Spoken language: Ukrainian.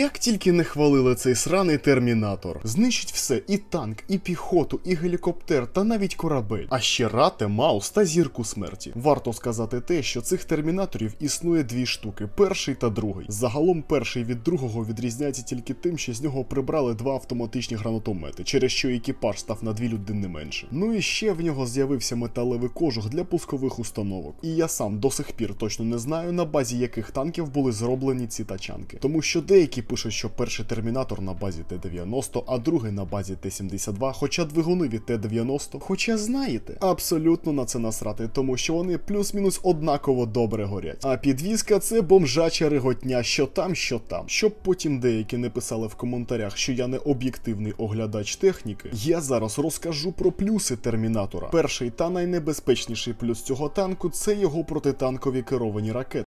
Як тільки не хвалили цей сраний термінатор, знищить все і танк, і піхоту, і гелікоптер, та навіть корабель. А ще рате, маус та зірку смерті. Варто сказати те, що цих термінаторів існує дві штуки: перший та другий. Загалом перший від другого відрізняється тільки тим, що з нього прибрали два автоматичні гранатомети, через що екіпаж став на дві людини менше. Ну і ще в нього з'явився металевий кожух для пускових установок. І я сам до сих пір точно не знаю, на базі яких танків були зроблені ці тачанки, тому що деякі пишуть, що перший термінатор на базі Т-90, а другий на базі Т-72, хоча двигуни від Т-90, хоча знаєте, абсолютно на це насрати, тому що вони плюс-мінус однаково добре горять. А підвізка це бомжача реготня, що там, що там. Щоб потім деякі не писали в коментарях, що я не об'єктивний оглядач техніки, я зараз розкажу про плюси термінатора. Перший та найнебезпечніший плюс цього танку це його протитанкові керовані ракети.